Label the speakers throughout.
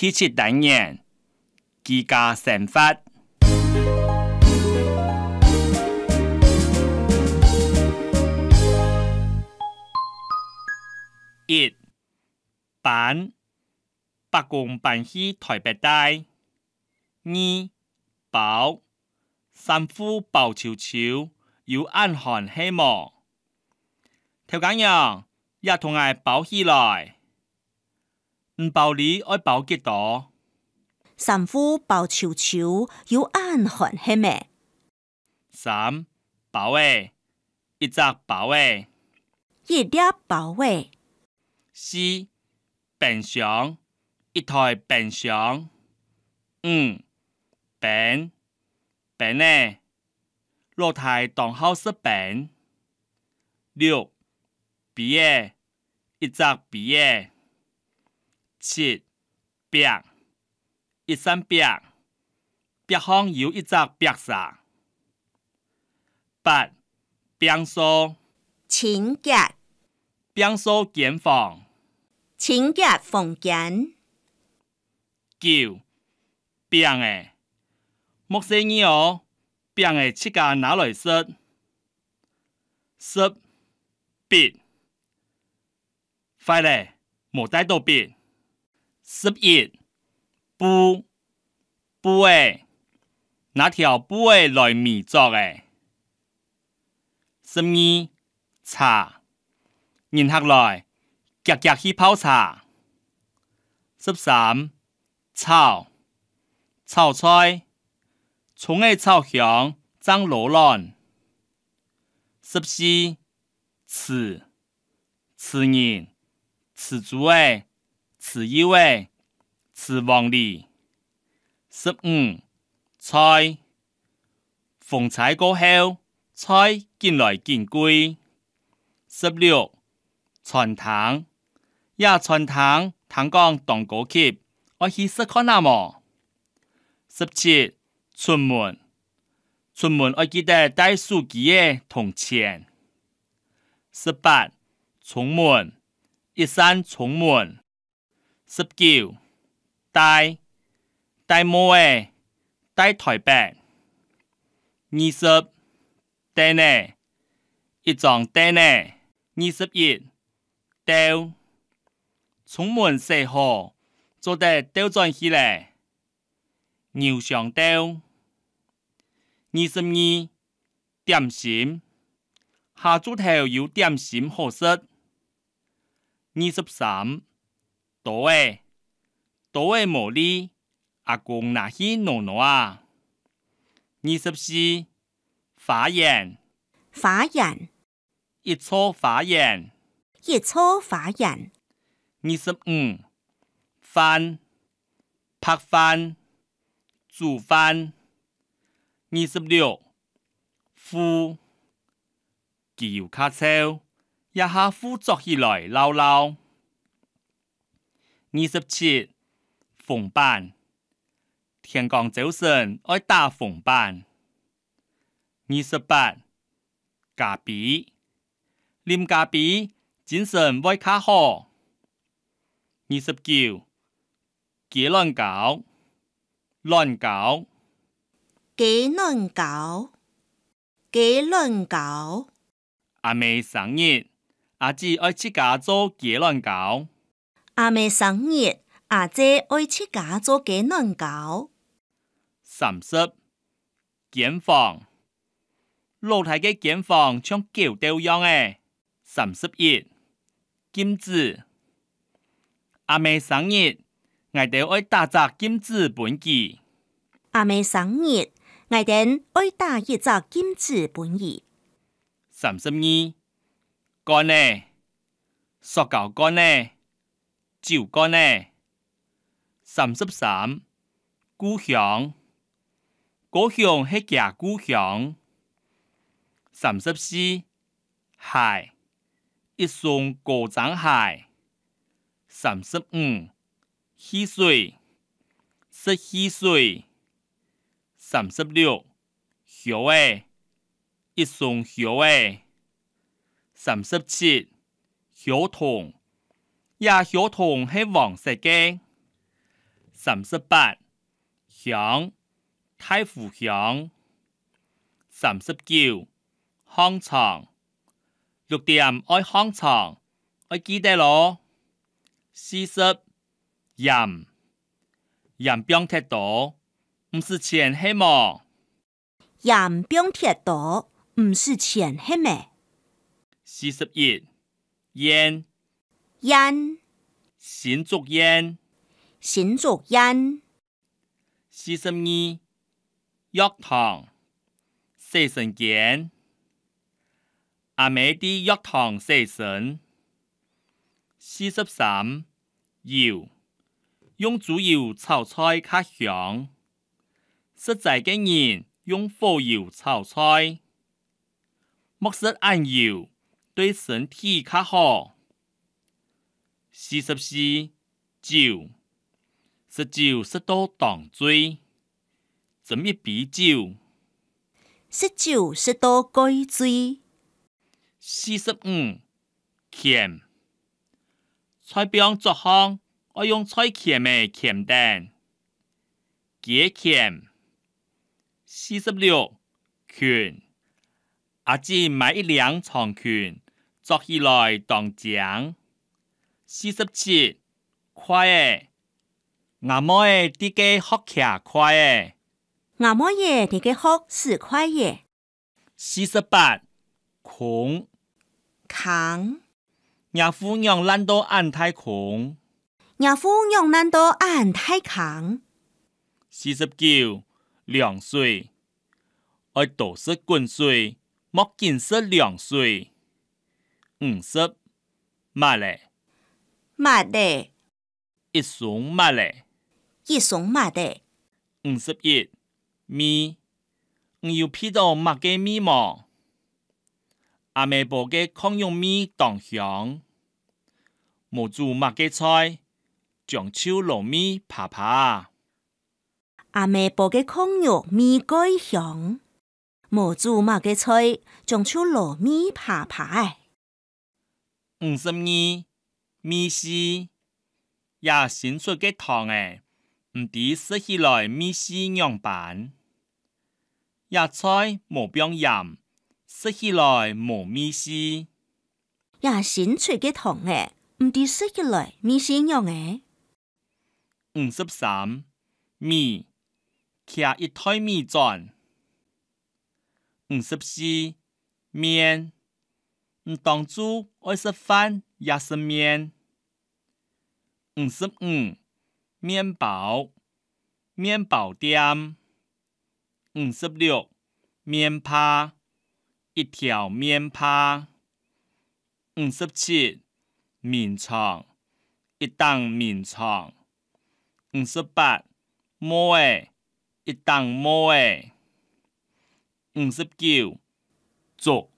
Speaker 1: 提切等眼，计加成法。一板八公板起台白带，二宝三夫抱球球，有安寒希望。听讲样也同爱抱起来。唔爆你爱包几多？三
Speaker 2: 夫包潮潮有暗含系咩？
Speaker 1: 三包诶，一只包诶，一粒包诶。四冰箱一台冰箱五冰冰呢？落台当好色冰六皮嘅一只皮嘅。七病，一三病，病方有一只病沙。八冰说，请假，冰说减房，请假房间。九病诶，莫西尼哦，病诶，七家拿来说，十病快嘞，莫带多病。十一布布诶，哪条布诶来米做诶？十二茶，银黑来，夹夹起泡茶。十三炒炒菜，葱诶炒香，真罗兰。十四吃吃人，吃猪诶。词意的，词望里，十五菜，凤菜过后菜进来见柜，十六串糖，亚串糖糖讲当过客，我去说看那么，十七出门，出门我记得带手机的铜钱，十八串门，一山串门。十九、戴戴帽的戴台北。二十、戴呢一张戴呢。二十一、钓充满西湖，做得钓船起来，牛上钓。二十二、点心下猪头有点心合适。二十三。多诶，多诶！茉莉阿公拿起诺诺啊，二十四，发言。发言。一撮发言。一撮发言。二十五，翻拍翻煮翻。二十六，呼叫卡车一下，呼作起来捞捞。二十七、逢板。天光早晨爱打逢板。二十八、假比。啉假比，精神威卡好。二十九、结论搞。乱搞。
Speaker 2: 结论搞。结论搞。
Speaker 1: 阿妹生日，阿姊爱乞家做结论搞。
Speaker 2: 阿妹生日，阿姐爱切假做几难搞。
Speaker 1: 三十一减房，露台嘅减房像狗吊样诶。三十一金子，阿妹生日，我点爱打造金子本意。
Speaker 2: 阿妹生日，我点爱打一扎金子本意。
Speaker 1: 三十二干年，塑胶干年。九个呢？三十三故乡，故乡系叫故乡。三十四海，一双高长海。三十五溪水，是溪水。三十六小诶，一双小诶。三十七小童。亚小同系黄世嘅。三十八响太湖响，三十九康藏六点爱康藏，爱记得咯。四十盐盐兵铁多，唔是钱系么？
Speaker 2: 盐兵铁多，唔是钱系咩？
Speaker 1: 四十一烟。烟，鲜竹烟，鲜竹烟。四十二，药糖，四神煎。阿妹的药糖四神。四十三，油，用猪油炒菜较香。实在嘅人用火油炒菜，木色暗油对身体较好。四十四酒，十九十多当水，怎一啤酒？十九十多该水，四十五钳，菜饼作方，我用菜钳的钳蛋，解钳。四十六拳，阿志买一两长拳，作起来当掌。四十七块，阿嬷诶，你给好徛块诶。阿嬷爷，你给好四块耶。四十八穷扛，阿夫娘难道安太穷，阿夫娘难道安
Speaker 2: 太扛？
Speaker 1: 四十九两岁，爱斗是滚水，莫见是两岁。五十买嘞。麦袋一送麦袋，一送麦袋五十一米，阿妹煲个康永米当香，母煮麦嘅菜，酱烧糯米爬爬。
Speaker 2: 阿妹煲个康永米改香，母煮麦嘅菜，酱烧糯米爬爬。
Speaker 1: 五十二。米丝也新出个汤诶，唔知说起来米西用办？野菜无边盐，说起来无米丝。也
Speaker 2: 新出个汤诶，唔知说起来米西用诶。
Speaker 1: 五十三米，加一台米转。五十四面。唔当主，爱食饭，也十面，五十五面包，面包店，五十六面帕，一条面帕，五十七棉床，一张棉床，五十八摸诶，一张摸诶，五十九桌。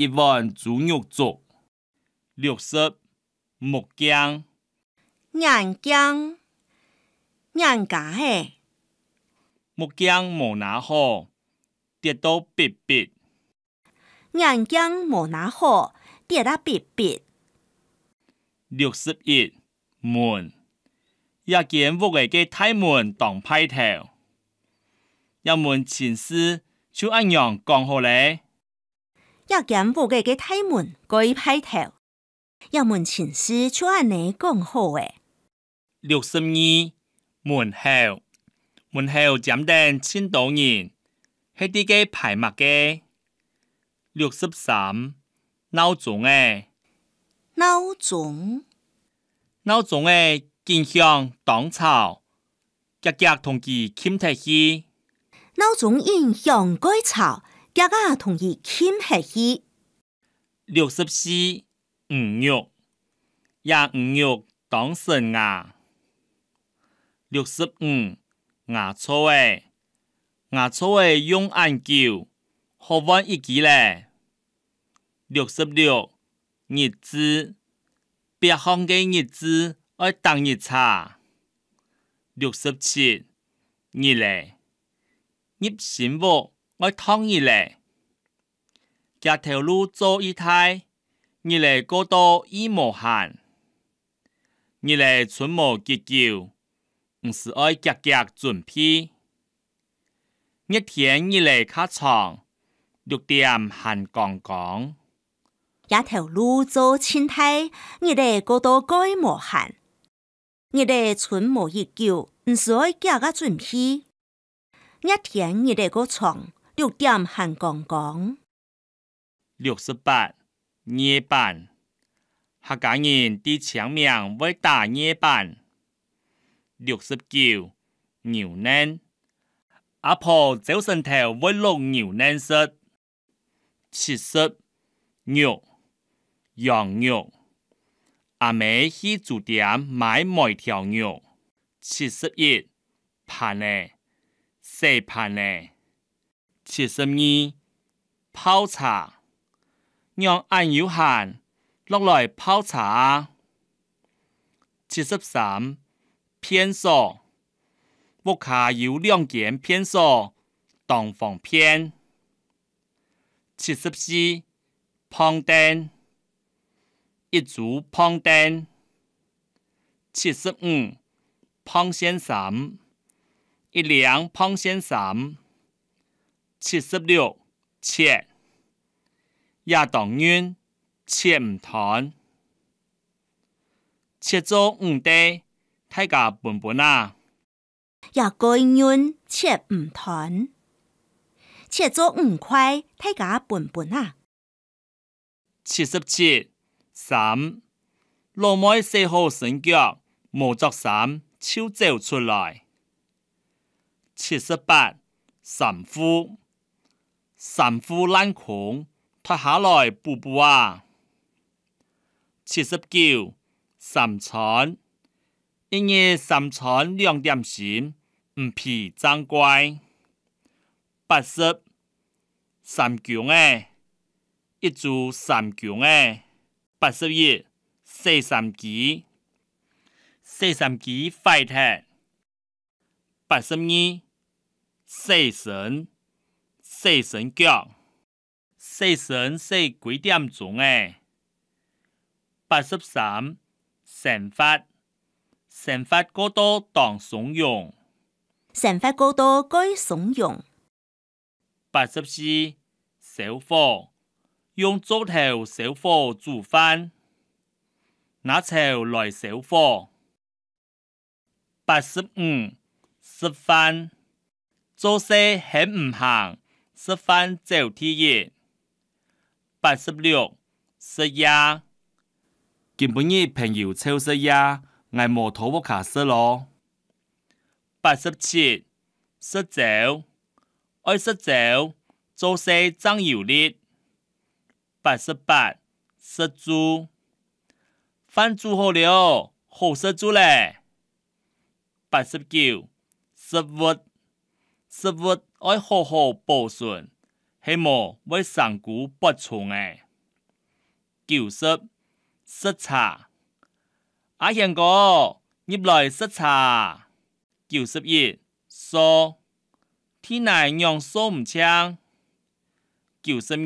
Speaker 1: 一万猪肉粥，六十木姜、眼姜、眼姜诶，木姜无哪好，跌到瘪瘪；
Speaker 2: 眼姜无哪好，跌到瘪瘪。
Speaker 1: 六十一门，一间屋个个太门当派头，一门情事就一样讲好咧。
Speaker 2: 一紧部个嘅梯门改派头，要门前事就安你讲好诶。
Speaker 1: 六十二门后，门后斩定千岛人，系啲个排麦嘅。六十三闹钟诶，闹钟，闹钟诶，静像当草，格格同记钦特气。闹钟音响该朝。
Speaker 2: 一家同意签协议。
Speaker 1: 六十四五月，廿五玉当神啊。六十五牙错的，牙错的用按瞧，好翻一级咧。六十六日子，北方嘅日子爱当热查。六十七你咧，你幸福。我同意来，举条路做一胎，你来过多椅无闲，你来春无结旧，毋是爱夹夹准批。一天你来卡床，六点闲光光。举条路做青
Speaker 2: 胎，你来过多椅无闲，你来春无结旧，毋是爱夹夹准批。一天你来个床。六点喊公公，
Speaker 1: 六十八夜半，客家人在前面会打夜半，六十九牛奶。阿婆早晨头会落牛奶食。七十肉，羊肉，阿妹去祖店买每条肉，七十一盘内，四盘内。七十二泡茶，让俺有闲落来泡茶。七十三偏数，屋卡有两件偏数，洞房偏。七十四胖灯，一组胖灯。七十五胖先伞，一两胖先伞。七十六七，也当冤切唔断，切做唔得，太价笨笨啊。
Speaker 2: 也该冤切唔团。切做唔快，太价笨笨啊。
Speaker 1: 七十七三，老梅四号身脚无作三，超走出来。七十八神夫。三虎揽空，脱下来步步啊。七十九，三床，一日三铲两点心，唔撇脏乖。八十，三强诶，一组三强诶。八十一，细三机，细三机快踢。八十二，细神。四神脚，四神是几点钟诶？八十三，神法，神法过多当怂恿，神法过多该怂恿。八十四，小火，用竹头小火煮饭，拿朝来小火？八十五，食饭，做些很唔行？十八走天热，八十六食热，今本日朋友抽湿热，挨摩托不卡湿咯。八十七湿脚，爱湿脚，做些真有日。八十八湿猪，饭煮好了，好食足嘞。八十九湿物。食物爱好好保存，希望爱长久保存诶。九十，食茶，阿贤哥，你来食茶。九十一，酥。天内用酥唔清。九十二，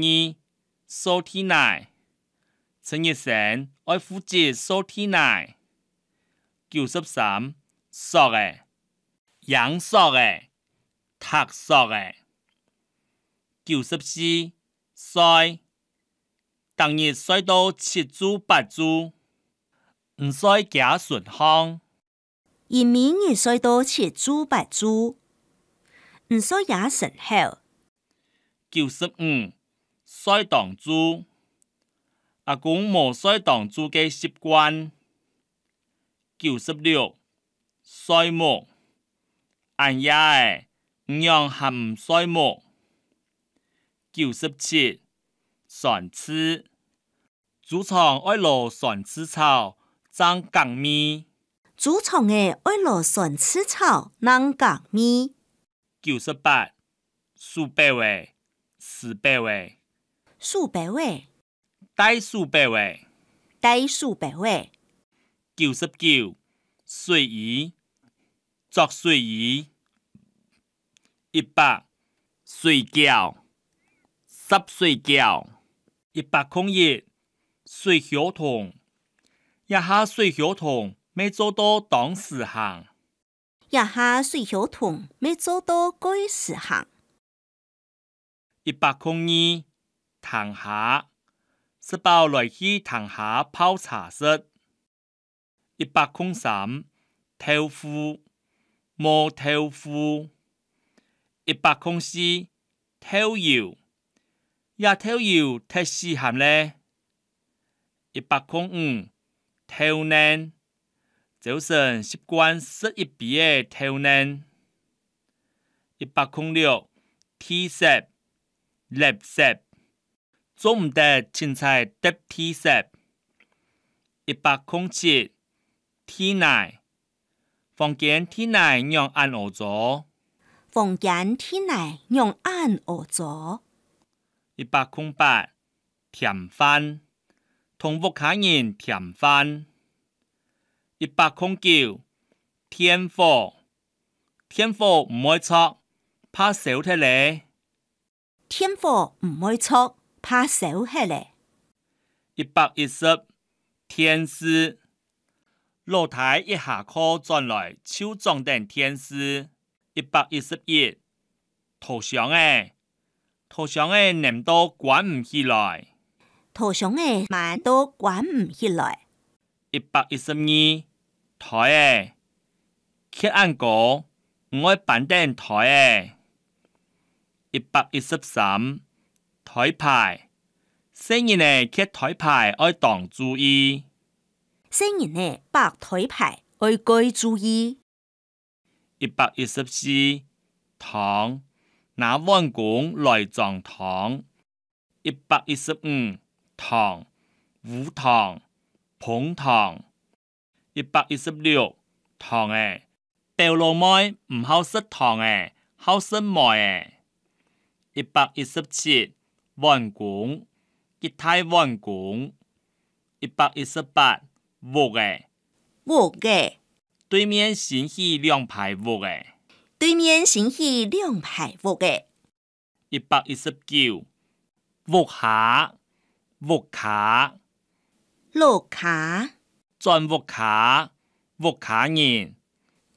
Speaker 1: 酥天奶。陈奕生爱负责酥天奶。九十三，酥诶，羊酥诶。读熟诶。九十四，帅，当日帅到七组八组，毋帅假顺风。
Speaker 2: 移民也帅到七组八组，毋帅假顺好。
Speaker 1: 九十五，帅荡珠，阿公无帅荡珠嘅习惯。九十六，帅木，按压诶。廿五、索木九十七、酸刺主场爱罗酸刺草张几米？主场
Speaker 2: 的罗酸刺草张几米？
Speaker 1: 九十八、数百位、四百位、数百位、带数百位、带数百位。九十九、睡椅、坐睡椅。一百睡觉，十睡觉。一百空一睡小童，一下睡小童，没做到当时行。一
Speaker 2: 下睡小童，没做到该时行。
Speaker 1: 一百空二躺下，十包来去躺下泡茶室。一百空三跳舞，没跳舞。一百空 e l l you 踢四咸咧。一百空五，tell 捻，早晨习惯失一 tell 捻。一百空六，踢 s e p 做唔得青菜 s e p 一百空七，t 奶，房间踢奶让按恶做。逢紧天内用俺恶咗一百空八甜分，同屋卡人甜分一百空九天火，天火唔会错，怕少睇你天火唔会错，怕少睇你一百一十天师，露台一下课转来超壮定天师。一百一十一，投降诶，投降诶，人都管唔起来。
Speaker 2: 投降诶，万都管唔
Speaker 1: 起来。一百一十二，台嘅，听人讲我板凳台诶，一百一十三，台牌，新年诶，吃台牌爱当注意。新年
Speaker 2: 诶，白台牌爱该注意。
Speaker 1: 一百一十四糖拿万工来装糖。一百一十五糖五糖捧糖。一百一十六糖诶，掉落米唔好食糖诶，好食糜诶。一百一十七万工一台万工。一百一十八无诶无诶。对面新起两排屋诶，对面新起两排屋诶，一百一十九，屋下，屋卡，六卡，在屋卡，屋卡人，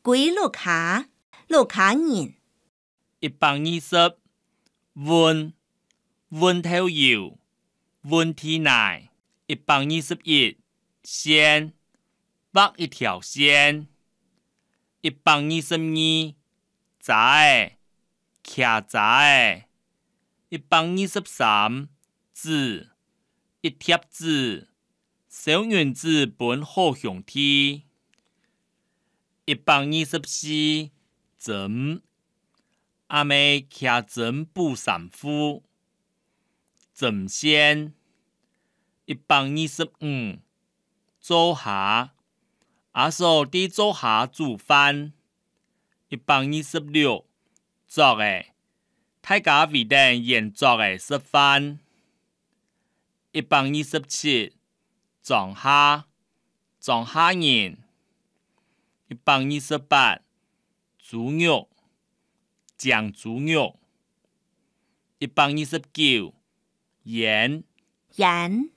Speaker 1: 鬼六卡，六卡人，一百二十，弯，弯头摇 t w e 一百二十一，线，画一条线。一百二十二在，徛在。一百二十三字，一贴字，小原子本好雄贴。一百二十四怎，阿妹徛阵不散夫，怎先。一百二十五做下。阿嫂伫做下煮饭，一百二十六，做诶，大家味蛋现做诶，食饭，一百二十七，壮虾，壮虾人，一百二十八，猪肉，酱猪肉，一百二十九，盐，盐，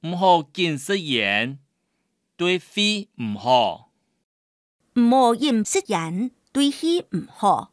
Speaker 1: 唔好见食盐。对非唔好，唔好认识人，
Speaker 2: 对戏唔好。